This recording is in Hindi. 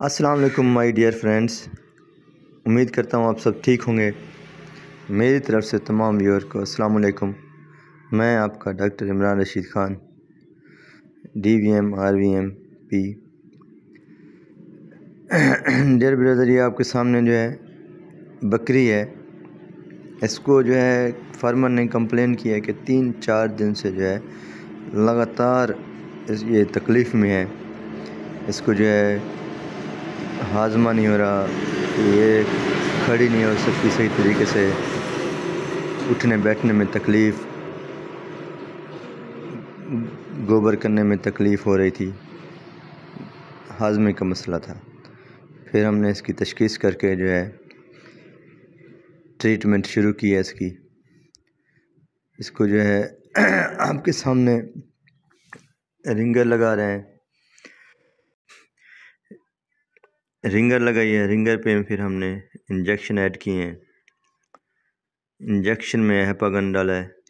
अस्सलाम वालेकुम माय डियर फ्रेंड्स उम्मीद करता हूँ आप सब ठीक होंगे मेरी तरफ़ से तमाम व्यूअर को अस्सलाम वालेकुम मैं आपका doctor Imran Rashid Khan D V M R V M P dear brother ये आपके सामने जो है बकरी है इसको जो है फार्मर ने कंप्लेन किया है कि तीन चार दिन से जो है लगातार ये तकलीफ़ में है इसको जो है हाजमा नहीं हो रहा ये खड़ी नहीं हो सकती सही तरीके से उठने बैठने में तकलीफ़ गोबर करने में तकलीफ़ हो रही थी हाजमे का मसला था फिर हमने इसकी तशखीस करके जो है ट्रीटमेंट शुरू की है इसकी इसको जो है आपके सामने रिंगर लगा रहे हैं रिंगर लगाई है रिंगर पे फिर हमने इंजेक्शन ऐड किए हैं इंजेक्शन में हैपागन डाला है